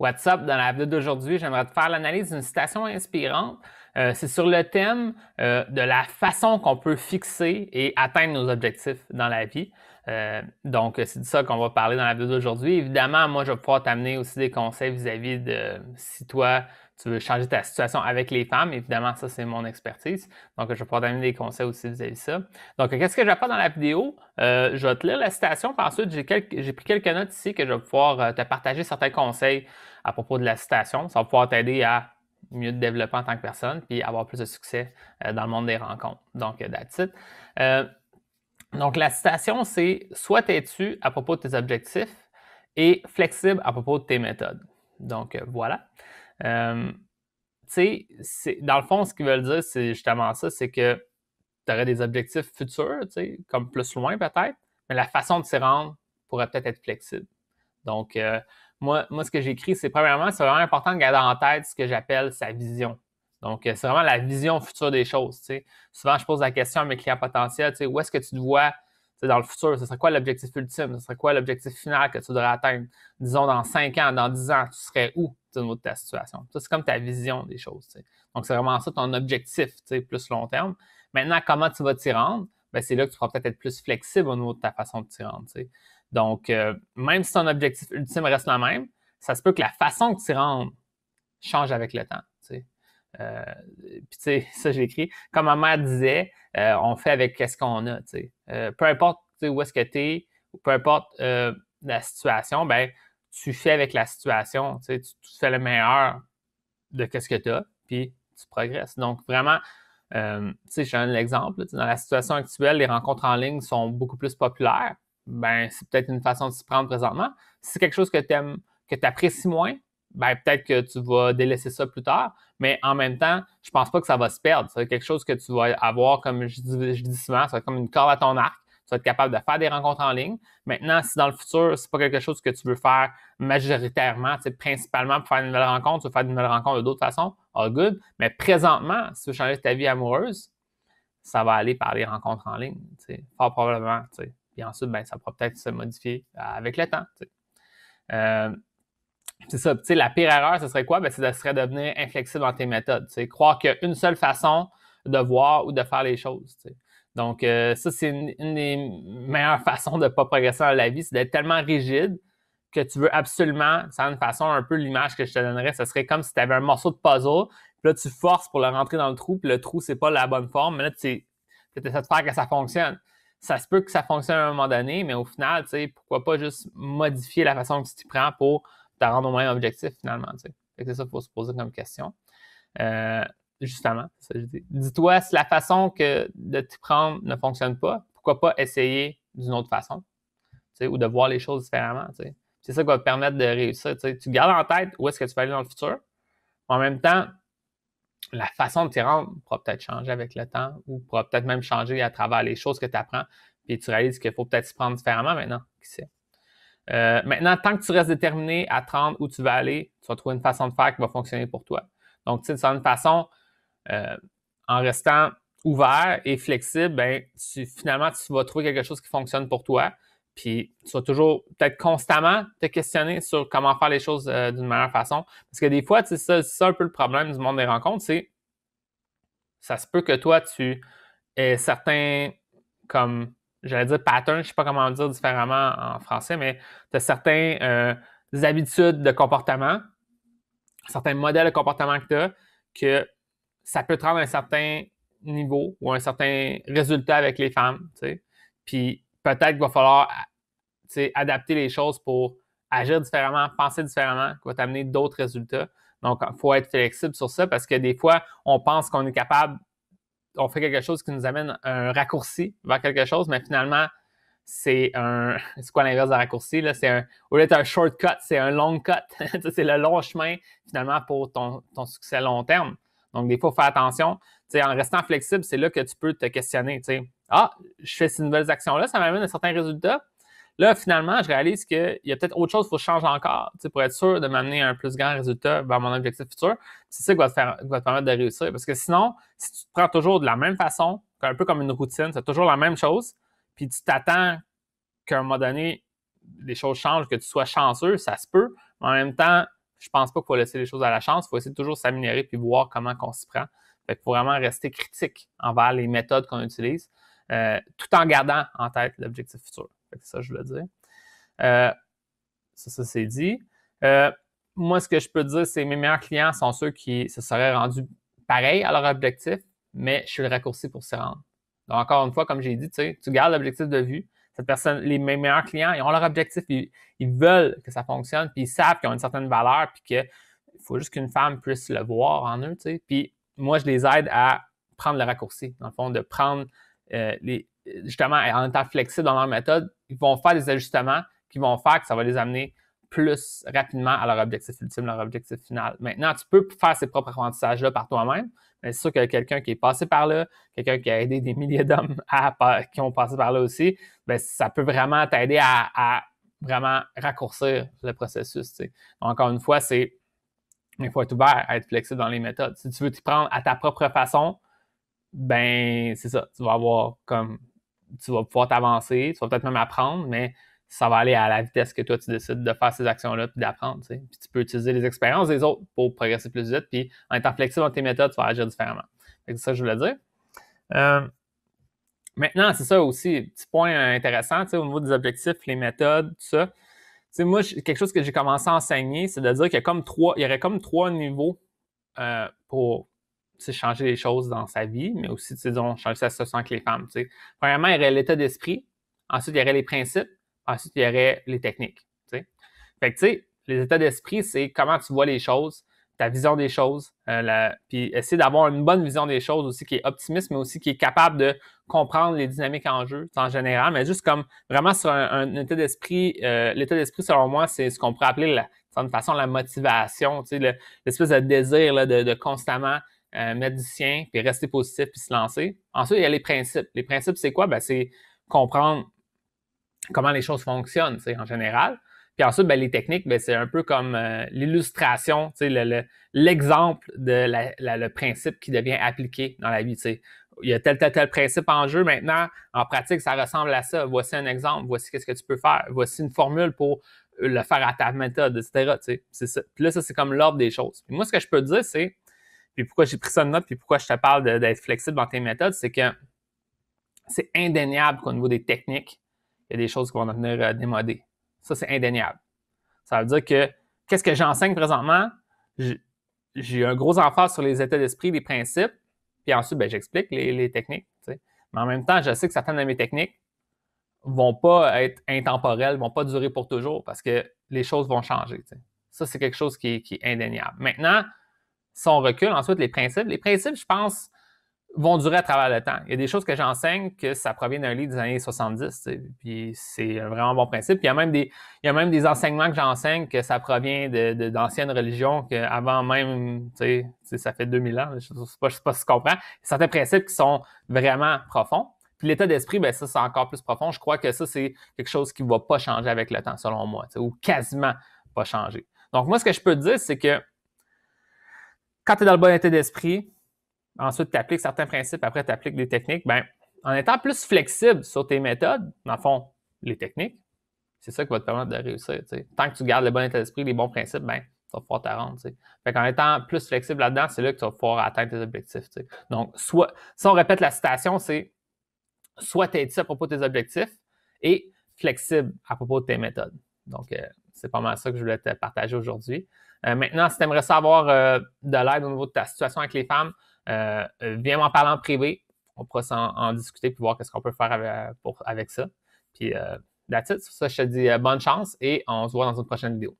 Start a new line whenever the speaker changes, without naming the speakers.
What's up? Dans la vidéo d'aujourd'hui, j'aimerais te faire l'analyse d'une citation inspirante. Euh, c'est sur le thème euh, de la façon qu'on peut fixer et atteindre nos objectifs dans la vie. Euh, donc, c'est de ça qu'on va parler dans la vidéo d'aujourd'hui. Évidemment, moi, je vais pouvoir t'amener aussi des conseils vis à -vis de si toi, tu veux changer ta situation avec les femmes. Évidemment, ça, c'est mon expertise. Donc, je vais pouvoir donner des conseils aussi vis-à-vis de ça. Donc, qu'est-ce que faire dans la vidéo? Euh, je vais te lire la citation. puis ensuite, j'ai, pris quelques notes ici que je vais pouvoir euh, te partager certains conseils à propos de la citation. Ça va pouvoir t'aider à mieux te développer en tant que personne puis avoir plus de succès euh, dans le monde des rencontres. Donc, that's donc, la citation, c'est Sois têtu à propos de tes objectifs et flexible à propos de tes méthodes. Donc, voilà. Euh, tu dans le fond, ce qu'ils veulent dire, c'est justement ça, c'est que tu aurais des objectifs futurs, comme plus loin peut-être, mais la façon de s'y rendre pourrait peut-être être flexible. Donc, euh, moi, moi, ce que j'écris, c'est premièrement, c'est vraiment important de garder en tête ce que j'appelle sa vision. Donc, euh, c'est vraiment la vision future des choses. Souvent, je pose la question à mes clients potentiels, où est-ce que tu te vois dans le futur, ce serait quoi l'objectif ultime? Ce serait quoi l'objectif final que tu devrais atteindre? Disons, dans 5 ans, dans 10 ans, tu serais où au niveau de ta situation? Ça, c'est comme ta vision des choses. Donc, c'est vraiment ça ton objectif, plus long terme. Maintenant, comment tu vas t'y rendre? Ben, c'est là que tu pourras peut-être être plus flexible au niveau de ta façon de t'y rendre. Donc, euh, même si ton objectif ultime reste le même, ça se peut que la façon que tu rentres change avec le temps. Euh, puis, tu sais, ça, j'ai écrit. Comme ma mère disait, euh, on fait avec ce qu'on a. sais euh, peu importe où est-ce que tu es, peu importe euh, la situation, ben, tu fais avec la situation. Tu, fais le meilleur de ce que tu as, puis tu progresses. Donc, vraiment, je donne l'exemple. Dans la situation actuelle, les rencontres en ligne sont beaucoup plus populaires. Ben, c'est peut-être une façon de s'y prendre présentement. Si c'est quelque chose que tu aimes, que tu apprécies moins, ben, peut-être que tu vas délaisser ça plus tard, mais en même temps, je pense pas que ça va se perdre. C'est quelque chose que tu vas avoir, comme je dis, souvent, ça va être comme une corde à ton arc. Tu vas être capable de faire des rencontres en ligne. Maintenant, si dans le futur, c'est pas quelque chose que tu veux faire majoritairement, principalement pour faire une nouvelle rencontre, tu veux faire une nouvelle rencontre de d'autres façons, all good. Mais présentement, si tu veux changer ta vie amoureuse, ça va aller par les rencontres en ligne, fort probablement. Puis ensuite, ben, ça pourra peut-être se modifier avec le temps. Euh, c'est ça. la pire erreur, ce serait quoi? Ben, ce serait devenir inflexible dans tes méthodes. C'est Croire qu'il y a une seule façon de voir ou de faire les choses. Donc, euh, ça, c'est une, des meilleures façons de ne pas progresser dans la vie, c'est d'être tellement rigide que tu veux absolument, c'est une façon un peu l'image que je te donnerais, ce serait comme si tu avais un morceau de puzzle, puis là, tu forces pour le rentrer dans le trou, puis le trou, c'est pas la bonne forme, mais là, tu essaies de faire que ça fonctionne. Ça se peut que ça fonctionne à un moment donné, mais au final, tu pourquoi pas juste modifier la façon que tu t'y prends pour te rendre au même objectif finalement. C'est ça qu'il faut se poser comme question. Euh, justement, dis. toi si la façon que de t'y prendre ne fonctionne pas, pourquoi pas essayer d'une autre façon tu ou de voir les choses différemment. C'est ça qui va te permettre de réussir. Tu, gardes en tête où est-ce que tu vas aller dans le futur. En même temps, la façon de t'y rendre pourra peut-être changer avec le temps ou pourra peut-être même changer à travers les choses que tu apprends. Puis tu réalises qu'il faut peut-être s'y prendre différemment maintenant. Qui sait? Euh, maintenant, tant que tu restes déterminé à 30 où tu vas aller, tu vas trouver une façon de faire qui va fonctionner pour toi. Donc, tu sais, une façon, euh, en restant ouvert et flexible, ben, tu, finalement, tu vas trouver quelque chose qui fonctionne pour toi. Puis, tu vas toujours peut-être constamment te questionner sur comment faire les choses euh, d'une meilleure façon. Parce que des fois, c'est ça un peu le problème du monde des rencontres, c'est ça se peut que toi, tu aies certains comme j'allais dire pattern, je sais pas comment dire différemment en français, mais tu as certaines euh, habitudes de comportement, certains modèles de comportement que tu as, que ça peut te rendre un certain niveau ou un certain résultat avec les femmes. Puis peut-être qu'il va falloir adapter les choses pour agir différemment, penser différemment, qui va t'amener d'autres résultats. Donc, il faut être flexible sur ça parce que des fois, on pense qu'on est capable on fait quelque chose qui nous amène un raccourci vers quelque chose, mais finalement, c'est un. C'est quoi l'inverse d'un raccourci? C'est au lieu d'être un shortcut, c'est un long cut. c'est le long chemin, finalement, pour ton, succès à long terme. Donc, des fois, il faut faire attention. en restant flexible, c'est là que tu peux te questionner. Ah, je fais ces nouvelles actions-là, ça m'amène à certains résultats. Là, finalement, je réalise qu'il y a peut-être autre chose qu'il faut changer encore pour être sûr de m'amener un plus grand résultat vers mon objectif futur. C'est ça qui va, te permettre de réussir. Parce que sinon, si tu te prends toujours de la même façon, un peu comme une routine, c'est toujours la même chose, puis tu t'attends qu'à un moment donné, les choses changent, que tu sois chanceux, ça se peut. Mais en même temps, je pense pas qu'il faut laisser les choses à la chance. Il faut essayer de toujours s'améliorer puis voir comment on s'y prend. Il faut vraiment rester critique envers les méthodes qu'on utilise, euh, tout en gardant en tête l'objectif futur. C'est ça je le dire. Euh, ça, ça c'est dit. Euh, moi, ce que je peux dire, c'est que mes meilleurs clients sont ceux qui se seraient rendus pareil à leur objectif, mais je suis le raccourci pour se rendre. Donc, encore une fois, comme j'ai dit, tu gardes l'objectif de vue. Cette personne, les, mes meilleurs clients, ils ont leur objectif, ils, veulent que ça fonctionne, puis ils savent qu'ils ont une certaine valeur, puis qu'il faut juste qu'une femme puisse le voir en eux. sais. Puis moi, je les aide à prendre le raccourci, dans le fond, de prendre euh, les, justement, en étant flexibles dans leur méthode, ils vont faire des ajustements qui vont faire que ça va les amener plus rapidement à leur objectif ultime, leur objectif final. Maintenant, tu peux faire ces propres apprentissages-là par toi-même, mais c'est sûr que quelqu'un qui est passé par là, quelqu'un qui a aidé des milliers d'hommes qui ont passé par là aussi, bien, ça peut vraiment t'aider à, vraiment raccourcir le processus. Encore une fois, c'est il faut être ouvert à être flexible dans les méthodes. Si tu veux t'y prendre à ta propre façon, ben c'est ça, tu vas avoir comme tu vas pouvoir t'avancer, tu vas peut-être même apprendre, mais ça va aller à la vitesse que toi, tu décides de faire ces actions-là puis d'apprendre. Puis tu peux utiliser les expériences des autres pour progresser plus vite. Puis en étant flexible dans tes méthodes, tu vas agir différemment. C'est ça que je voulais dire. Euh, maintenant, c'est ça aussi, petit point intéressant au niveau des objectifs, les méthodes, tout ça. sais, moi, quelque chose que j'ai commencé à enseigner, c'est de dire qu'il y, comme trois, il y aurait comme trois niveaux euh, pour changer les choses dans sa vie, mais aussi, disons, changer sa situation avec les femmes. Premièrement, il y aurait l'état d'esprit, ensuite, il y aurait les principes, ensuite, il y aurait les techniques. Fait que, tu sais, les états d'esprit, c'est comment tu vois les choses, ta vision des choses, euh, puis essayer d'avoir une bonne vision des choses aussi qui est optimiste, mais aussi qui est capable de comprendre les dynamiques en jeu en général, mais juste comme vraiment sur un, état d'esprit, euh, l'état d'esprit selon moi, c'est ce qu'on pourrait appeler la, de façon la motivation, l'espèce de désir de, constamment euh, du sien, puis rester positif, puis se lancer. Ensuite, il y a les principes. Les principes, c'est quoi? Ben, c'est comprendre comment les choses fonctionnent en général. Puis ensuite, ben, les techniques, ben, c'est un peu comme euh, l'illustration, l'exemple le, de la, le principe qui devient appliqué dans la vie. Il y a tel, tel, tel principe en jeu. Maintenant, en pratique, ça ressemble à ça. Voici un exemple. Voici qu'est-ce que tu peux faire. Voici une formule pour euh, le faire à ta méthode, etc. C'est ça. Puis là, ça, c'est comme l'ordre des choses. moi, ce que je peux te dire, c'est puis pourquoi j'ai pris ça de note, puis pourquoi je te parle d'être flexible dans tes méthodes, c'est que c'est indéniable qu'au niveau des techniques, il y a des choses qui vont devenir euh, démodées. Ça, c'est indéniable. Ça veut dire que qu'est-ce que j'enseigne présentement? J'ai un gros emphase sur les états d'esprit, les principes, puis ensuite, ben, j'explique les, techniques. Mais en même temps, je sais que certaines de mes techniques vont pas être intemporelles, vont pas durer pour toujours parce que les choses vont changer. Ça, c'est quelque chose qui est indéniable. Maintenant, son recul, ensuite les principes, les principes, je pense, vont durer à travers le temps. Il y a des choses que j'enseigne que ça provient d'un livre des années 70, puis c'est un vraiment bon principe. Puis il y a même des, même des enseignements que j'enseigne que ça provient d'anciennes de, religions, qu'avant même, tu sais, ça fait 2000 ans, je ne sais, pas si tu comprends. Certains principes qui sont vraiment profonds. Puis l'état d'esprit, ben ça, c'est encore plus profond. Je crois que ça, c'est quelque chose qui ne va pas changer avec le temps, selon moi, ou quasiment pas changer. Donc moi, ce que je peux te dire, c'est que quand tu es dans le bon état d'esprit, ensuite tu appliques certains principes, après tu appliques des techniques, ben, en étant plus flexible sur tes méthodes, dans le fond, les techniques, c'est ça qui va te permettre de réussir. Tant que tu gardes le bon état d'esprit, les bons principes, ben, tu vas pouvoir rendre. Fait qu'en étant plus flexible là-dedans, c'est là que tu vas pouvoir atteindre tes objectifs. Donc, soit, si on répète la citation, c'est soit tu es à propos de tes objectifs et flexible à propos de tes méthodes. Donc, euh, c'est pas mal ça que je voulais te partager aujourd'hui. Euh, maintenant, si tu aimerais savoir euh, de l'aide au niveau de ta situation avec les femmes, euh, viens m'en parler en privé. On pourra s'en discuter et voir qu'est-ce qu'on peut faire avec, pour, avec ça. Puis, that's it. Sur ça, je te dis bonne chance et on se voit dans une prochaine vidéo.